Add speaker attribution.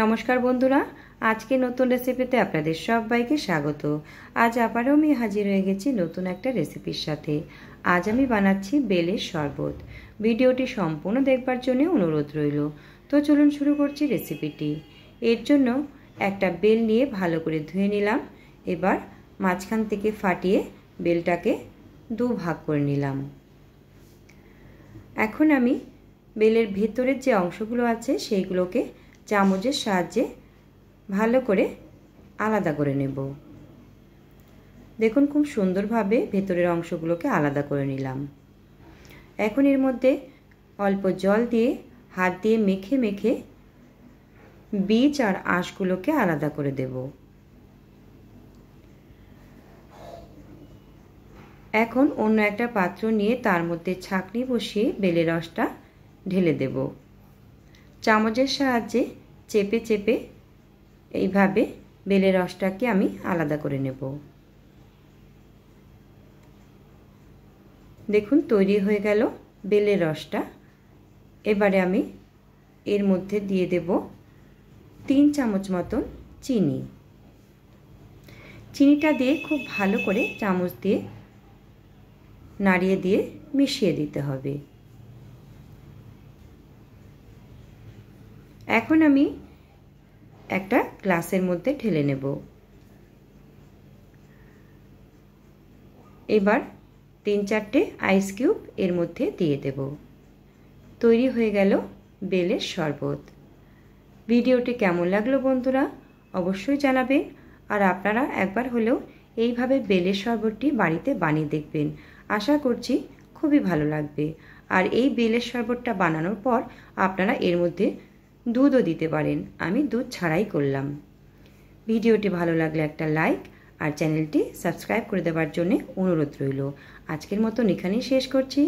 Speaker 1: নমস্কার বন্ধুরা আজকে নতুন রেসিপিতে আপনাদের সবাইকে স্বাগত আজ আবারও আমি হাজির হয়ে গেছি নতুন একটা রেসিপির সাথে আজ আমি বানাচ্ছি বেলের শরবত ভিডিওটি সম্পূর্ণ দেখবার জন্য অনুরোধ রইল তো চলুন শুরু করছি রেসিপিটি এর জন্য একটা বেল নিয়ে ভালো করে ধুয়ে নিলাম এবার মাঝখান থেকে ফাটিয়ে বেলটাকে দু ভাগ করে নিলাম এখন আমি বেলের ভেতরের যে অংশগুলো আছে সেইগুলোকে চামচের সাহায্যে ভালো করে আলাদা করে নেব দেখুন খুব সুন্দরভাবে ভেতরের অংশগুলোকে আলাদা করে নিলাম এখন এর মধ্যে অল্প জল দিয়ে হাত দিয়ে মেখে মেখে বীজ আর আঁশগুলোকে আলাদা করে দেব এখন অন্য একটা পাত্র নিয়ে তার মধ্যে ছাঁকনি বসিয়ে বেলে রসটা ঢেলে দেব চামচের সাহায্যে চেপে চেপে এইভাবে বেলের রসটাকে আমি আলাদা করে নেব দেখুন তৈরি হয়ে গেল বেলের রসটা এবারে আমি এর মধ্যে দিয়ে দেব তিন চামচ মতন চিনি চিনিটা দিয়ে খুব ভালো করে চামচ দিয়ে নাড়িয়ে দিয়ে মিশিয়ে দিতে হবে এখন আমি একটা গ্লাসের মধ্যে ঢেলে নেব এবার তিন চারটে আইস কিউব এর মধ্যে দিয়ে দেব তৈরি হয়ে গেল বেলের শরবত ভিডিওটি কেমন লাগলো বন্ধুরা অবশ্যই জানাবেন আর আপনারা একবার হলেও এইভাবে বেলের শরবতটি বাড়িতে বানিয়ে দেখবেন আশা করছি খুবই ভালো লাগবে আর এই বেলের শরবতটা বানানোর পর আপনারা এর মধ্যে দুধও দিতে পারেন আমি দুধ ছাড়াই করলাম ভিডিওটি ভালো লাগলে একটা লাইক আর চ্যানেলটি সাবস্ক্রাইব করে দেওয়ার জন্য অনুরোধ রইল আজকের মতন এখানেই শেষ করছি